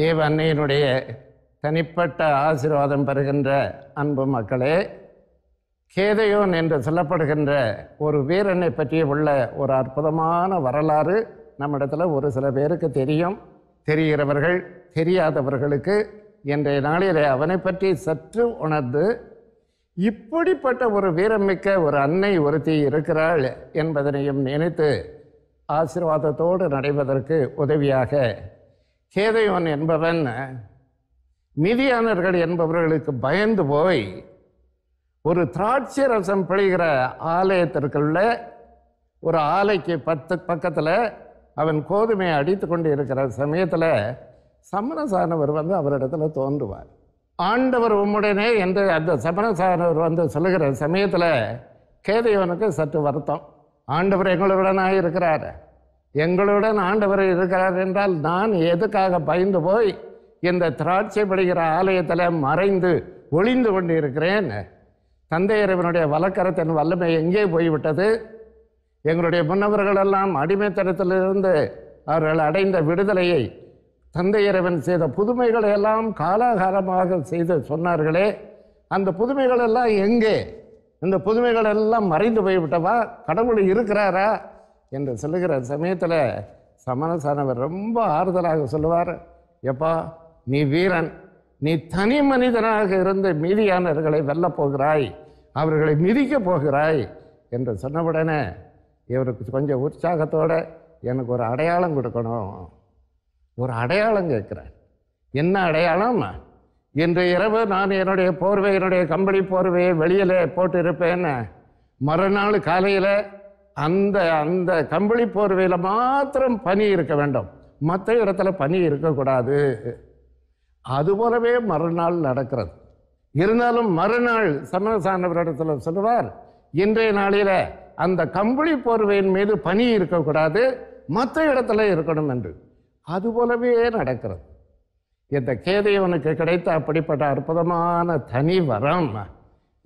தேவ அன்னையினுடைய தனிப்பட்ட ஆசீர்வாதம் பெறுகின்ற அன்பு மக்களே கேதையோன் என்று சொல்லப்படுகின்ற ஒரு வீரனை பற்றி உள்ள ஒரு அற்புதமான வரலாறு நம்மிடத்தில் ஒரு சில பேருக்கு தெரியும் தெரிகிறவர்கள் தெரியாதவர்களுக்கு இன்றைய நாளிலே அவனை பற்றி சற்று உணர்ந்து இப்படிப்பட்ட ஒரு வீரமிக்க ஒரு அன்னை ஒருத்தி இருக்கிறாள் என்பதனையும் நினைத்து ஆசீர்வாதத்தோடு நடைவதற்கு உதவியாக கேதைவன் என்பவன் மிதியானர்கள் என்பவர்களுக்கு பயந்து போய் ஒரு திராட்சை ரசம் பிழைகிற ஆலயத்திற்குள்ள ஒரு ஆலைக்கு பத்து பக்கத்தில் அவன் கோதுமையை அடித்து கொண்டு இருக்கிற சமயத்தில் சமணசானவர் வந்து அவரிடத்துல தோன்றுவார் ஆண்டவர் உம்முடனே என்று அந்த சமணசானவர் வந்து சொல்லுகிற சமயத்தில் கேதையவனுக்கு சற்று வருத்தம் ஆண்டவர் எங்களுடனாக இருக்கிறார் எங்களுடன் ஆண்டவர் இருக்கிறார் என்றால் நான் எதுக்காக பயந்து போய் இந்த திராட்சை படுகிற ஆலயத்தில் மறைந்து ஒளிந்து கொண்டிருக்கிறேன் தந்தையரவனுடைய வழக்கரத்தின் வல்லமை எங்கே போய்விட்டது எங்களுடைய முன்னவர்களெல்லாம் அடிமைத்தனத்திலிருந்து அவர்கள் அடைந்த விடுதலையை தந்தையரவன் செய்த புதுமைகளை எல்லாம் காலாகாலமாக செய்து சொன்னார்களே அந்த புதுமைகள் எல்லாம் எங்கே இந்த புதுமைகள் எல்லாம் மறைந்து போய்விட்டவா கடவுள் இருக்கிறாரா என்று சொல்லுகிற சமயத்தில் சமணசானவர் ரொம்ப ஆறுதலாக சொல்லுவார் எப்பா நீ வீரன் நீ தனி மனிதனாக இருந்து மீதியானவர்களை வெல்லப்போகிறாய் போகிறாய் அவர்களை மிதிக்கப் போகிறாய் என்று சொன்னவுடனே இவருக்கு கொஞ்சம் உற்சாகத்தோடு எனக்கு ஒரு அடையாளம் கொடுக்கணும் ஒரு அடையாளம் கேட்குறேன் என்ன அடையாளம் இன்று இரவு நான் என்னுடைய போர்வை என்னுடைய கம்பளி போர்வையை வெளியில் போட்டு இருப்பேன்னு மறுநாள் காலையில் அந்த அந்த கம்பளி போர்வையில் மாத்திரம் பனி இருக்க வேண்டும் மற்ற இடத்துல பனி இருக்கக்கூடாது அது போலவே மறுநாள் நடக்கிறது இருந்தாலும் மறுநாள் சமரசானவரிடத்தில் சொல்லுவார் இன்றைய நாளில் அந்த கம்பளி போர்வையின் மீது பனி இருக்கக்கூடாது மற்ற இடத்துல இருக்கணும் என்று அது போலவே நடக்கிறது இந்த கேதையவனுக்கு கிடைத்த அப்படிப்பட்ட அற்புதமான தனி வரம்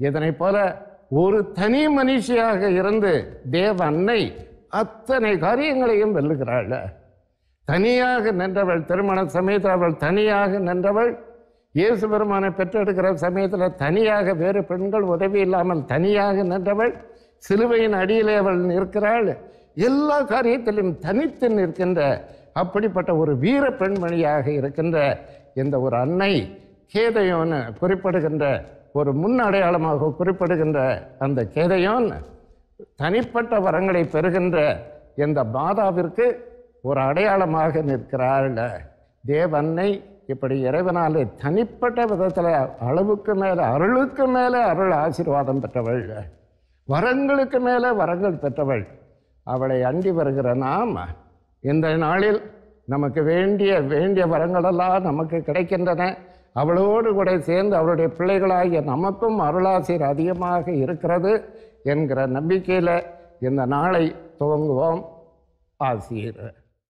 இதனை போல ஒரு தனி மனுஷியாக இருந்து தேவ அன்னை அத்தனை காரியங்களையும் வெல்லுகிறாள் தனியாக நின்றவள் திருமண சமயத்தில் அவள் தனியாக நின்றவள் இயேசு பெருமானை பெற்றெடுக்கிற சமயத்தில் தனியாக வேறு பெண்கள் உதவி இல்லாமல் தனியாக நின்றவள் சிலுவையின் அடியிலே அவள் நிற்கிறாள் எல்லா காரியத்திலும் தனித்து நிற்கின்ற அப்படிப்பட்ட ஒரு வீர பெண்மணியாக இருக்கின்ற இந்த ஒரு அன்னை கேதையோன்னு குறிப்பிடுகின்ற ஒரு முன் அடையாளமாக குறிப்பிடுகின்ற அந்த கேதையான் தனிப்பட்ட வரங்களை பெறுகின்ற இந்த மாதாவிற்கு ஒரு அடையாளமாக நிற்கிறாள் தேவன்னை இப்படி இறைவனாலே தனிப்பட்ட விதத்தில் அளவுக்கு மேலே அருளுக்கு மேலே அருள் ஆசீர்வாதம் பெற்றவள் வரங்களுக்கு மேலே வரங்கள் பெற்றவள் அவளை அண்டி வருகிற நாம் இந்த நாளில் நமக்கு வேண்டிய வேண்டிய வரங்களெல்லாம் நமக்கு கிடைக்கின்றன அவளோடு கூட சேர்ந்து அவளுடைய பிள்ளைகளாகிய நமக்கும் அருளாசிர் அதிகமாக இருக்கிறது என்கிற நம்பிக்கையில் இந்த நாளை துவங்குவோம் ஆசிரியர்